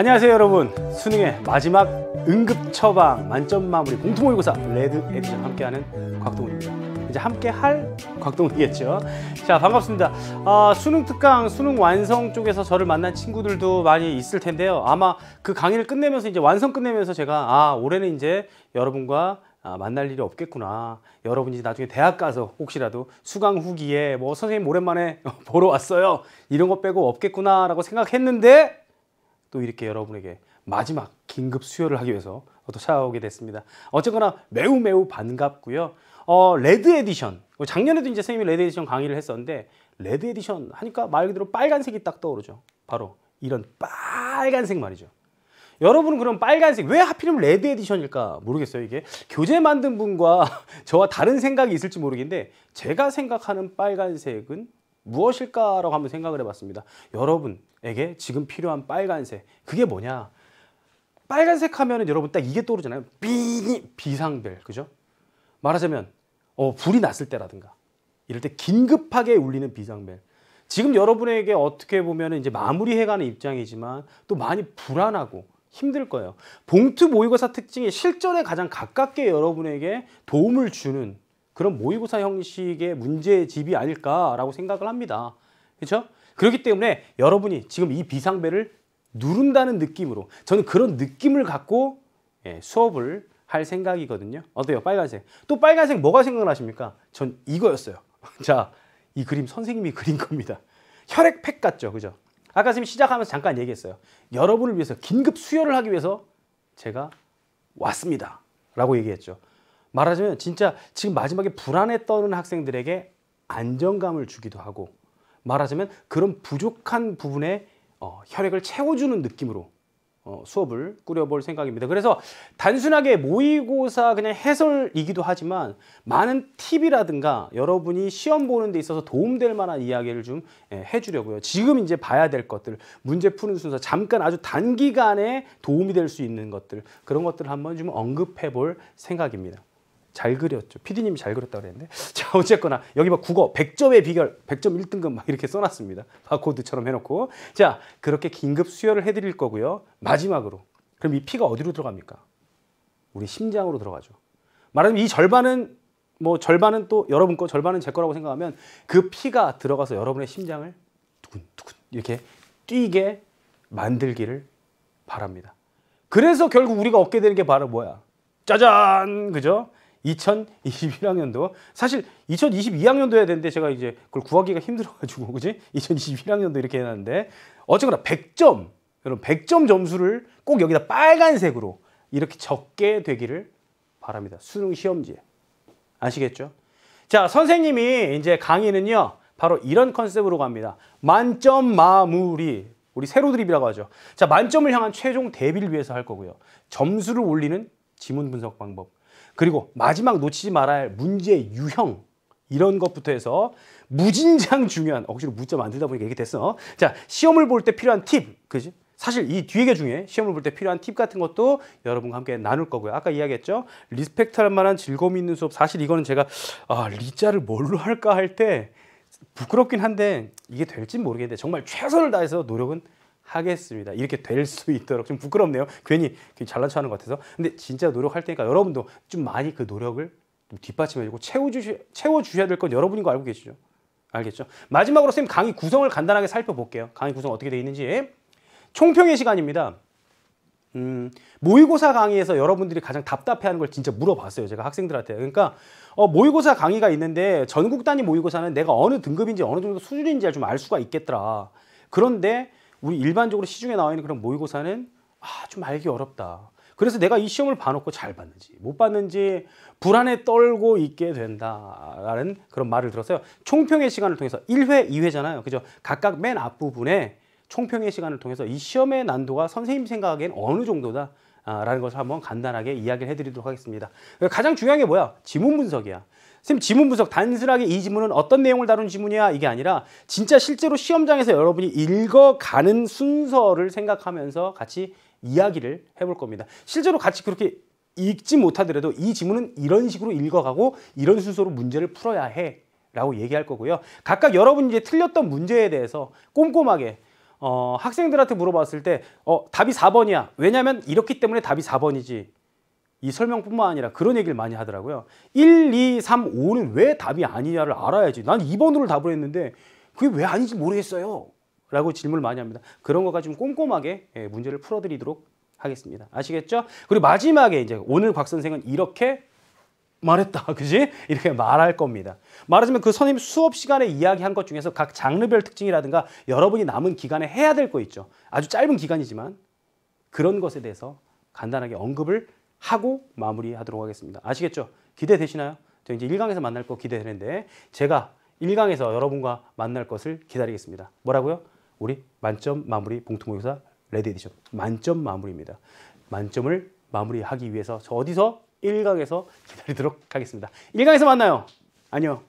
안녕하세요 여러분 수능의 마지막 응급처방 만점 마무리 공통모의고사 레드 에디션 함께하는 곽동훈입니다 이제 함께 할 곽동훈이겠죠 자 반갑습니다 아, 수능 특강 수능 완성 쪽에서 저를 만난 친구들도 많이 있을 텐데요 아마 그 강의를 끝내면서 이제 완성 끝내면서 제가 아 올해는 이제 여러분과 아, 만날 일이 없겠구나. 여러분이 나중에 대학 가서 혹시라도 수강 후기에 뭐 선생님 오랜만에 보러 왔어요. 이런 거 빼고 없겠구나라고 생각했는데 또 이렇게 여러분에게 마지막 긴급 수요를 하기 위해서 어, 또 찾아오게 됐습니다. 어쨌거나 매우 매우 반갑고요. 어, 레드 에디션. 어, 작년에도 이제 선생님이 레드 에디션 강의를 했었는데 레드 에디션 하니까 말 그대로 빨간색이 딱 떠오르죠. 바로 이런 빨간색 말이죠. 여러분은 그럼 빨간색 왜 하필이면 레드 에디션일까 모르겠어요 이게 교재 만든 분과 저와 다른 생각이 있을지 모르겠는데 제가 생각하는 빨간색은 무엇일까라고 한번 생각을 해봤습니다. 여러분에게 지금 필요한 빨간색 그게 뭐냐? 빨간색 하면은 여러분 딱 이게 떠오르잖아요. 비 비상벨 그죠? 말하자면 어, 불이 났을 때라든가 이럴 때 긴급하게 울리는 비상벨. 지금 여러분에게 어떻게 보면 이제 마무리해가는 입장이지만 또 많이 불안하고 힘들 거예요. 봉투 모의고사 특징이 실전에 가장 가깝게 여러분에게 도움을 주는 그런 모의고사 형식의 문제집이 아닐까라고 생각을 합니다. 그렇죠? 그렇기 때문에 여러분이 지금 이 비상벨을 누른다는 느낌으로 저는 그런 느낌을 갖고 예, 수업을 할 생각이거든요. 어때요? 빨간색. 또 빨간색 뭐가 생각나십니까? 전 이거였어요. 자, 이 그림 선생님이 그린 겁니다. 혈액팩 같죠? 그죠? 아까 선생님 시작하면서 잠깐 얘기했어요. 여러분을 위해서 긴급 수혈을 하기 위해서 제가 왔습니다. 라고 얘기했죠. 말하자면 진짜 지금 마지막에 불안에 떠는 학생들에게 안정감을 주기도 하고 말하자면 그런 부족한 부분에 어, 혈액을 채워주는 느낌으로 어, 수업을 꾸려볼 생각입니다. 그래서 단순하게 모의고사 그냥 해설이기도 하지만 많은 팁이라든가 여러분이 시험 보는 데 있어서 도움될 만한 이야기를 좀 예, 해주려고요. 지금 이제 봐야 될 것들, 문제 푸는 순서, 잠깐 아주 단기간에 도움이 될 수 있는 것들, 그런 것들을 한번 좀 언급해 볼 생각입니다. 잘 그렸죠. 피디님이 잘 그렸다고 그랬는데. 자, 어쨌거나 여기 막 국어 100점의 비결, 100점 1등급 막 이렇게 써놨습니다. 바코드처럼 해놓고. 자, 그렇게 긴급 수혈을 해드릴 거고요. 마지막으로. 그럼 이 피가 어디로 들어갑니까? 우리 심장으로 들어가죠. 말하자면 이 절반은 뭐 절반은 또 여러분 거, 절반은 제 거라고 생각하면 그 피가 들어가서 여러분의 심장을 두근두근 이렇게 뛰게 만들기를 바랍니다. 그래서 결국 우리가 얻게 되는 게 바로 뭐야? 짜잔! 그죠? 2021학년도 사실 2022학년도 해야 되는데 제가 이제 그걸 구하기가 힘들어가지고 그지 2021학년도 이렇게 해놨는데 어쨌거나 100점 여러분 100점 점수를 꼭 여기다 빨간색으로 이렇게 적게 되기를 바랍니다. 수능 시험지에 아시겠죠? 자 선생님이 이제 강의는요 바로 이런 컨셉으로 갑니다. 만점 마무리 우리 세로 드립이라고 하죠. 자 만점을 향한 최종 대비를 위해서 할 거고요. 점수를 올리는 지문 분석 방법 그리고 마지막 놓치지 말아야 할문제 유형 이런 것부터 해서 무진장 중요한 억지로 문자 만들다 보니까 이게 됐어 자 시험을 볼 때 필요한 팁 그지 사실 이 뒤에 게 중에 시험을 볼 때 필요한 팁 같은 것도 여러분과 함께 나눌 거고요 아까 이야기했죠 리스펙트할 만한 즐거움이 있는 수업 사실 이거는 제가 아 리자를 뭘로 할까 할 때 부끄럽긴 한데 이게 될진 모르겠는데 정말 최선을 다해서 노력은 하겠습니다. 이렇게 될 수 있도록 좀 부끄럽네요. 괜히, 괜히 잘난 척하는 것 같아서. 근데 진짜 노력할 테니까 여러분도 좀 많이 그 노력을 뒷받침해주고 채워주셔, 채워주셔야 될 건 여러분인 거 알고 계시죠? 알겠죠? 마지막으로 선생님 강의 구성을 간단하게 살펴볼게요. 강의 구성 어떻게 되어 있는지. 총평의 시간입니다. 음, 모의고사 강의에서 여러분들이 가장 답답해하는 걸 진짜 물어봤어요. 제가 학생들한테. 그러니까 어, 모의고사 강의가 있는데 전국 단위 모의고사는 내가 어느 등급인지 어느 정도 수준인지 좀 알 수가 있겠더라. 그런데 우리 일반적으로 시중에 나와 있는 그런 모의고사는 아, 좀 알기 어렵다. 그래서 내가 이 시험을 봐놓고 잘 봤는지 못 봤는지 불안에 떨고 있게 된다라는 그런 말을 들었어요. 총평의 시간을 통해서 1회, 2회잖아요. 그죠? 각각 맨 앞부분에 총평의 시간을 통해서 이 시험의 난도가 선생님 생각엔 어느 정도다 아, 라는 것을 한번 간단하게 이야기를 해드리도록 하겠습니다. 가장 중요한 게 뭐야? 지문 분석이야. 선생님 지문 분석 단순하게 이 지문은 어떤 내용을 다룬 지문이야 이게 아니라 진짜 실제로 시험장에서 여러분이 읽어가는 순서를 생각하면서 같이 이야기를 해볼 겁니다. 실제로 같이 그렇게 읽지 못하더라도 이 지문은 이런 식으로 읽어가고 이런 순서로 문제를 풀어야 해 라고 얘기할 거고요. 각각 여러분 이제 틀렸던 문제에 대해서 꼼꼼하게 어, 학생들한테 물어봤을 때 어, 답이 4번이야. 왜냐면 이렇기 때문에 답이 4번이지. 이 설명뿐만 아니라 그런 얘기를 많이 하더라고요. 1, 2, 3, 5는 왜 답이 아니냐를 알아야지. 난 2번으로 답을 했는데 그게 왜 아닌지 모르겠어요. 라고 질문을 많이 합니다. 그런 거가 좀 꼼꼼하게 예, 문제를 풀어드리도록 하겠습니다. 아시겠죠? 그리고 마지막에 이제 오늘 박 선생은 이렇게 말했다. 그지? 이렇게 말할 겁니다. 말하자면 그 선생님 수업 시간에 이야기한 것 중에서 각 장르별 특징이라든가 여러분이 남은 기간에 해야 될 거 있죠. 아주 짧은 기간이지만 그런 것에 대해서 간단하게 언급을 하고 마무리하도록 하겠습니다. 아시겠죠? 기대되시나요? 저 이제 1강에서 만날 거 기대되는데 제가 1강에서 여러분과 만날 것을 기다리겠습니다. 뭐라고요? 우리 만점 마무리 봉투 모의사 레드 에디션 만점 마무리입니다. 만점을 마무리하기 위해서 저 어디서 1강에서 기다리도록 하겠습니다. 1강에서 만나요. 안녕.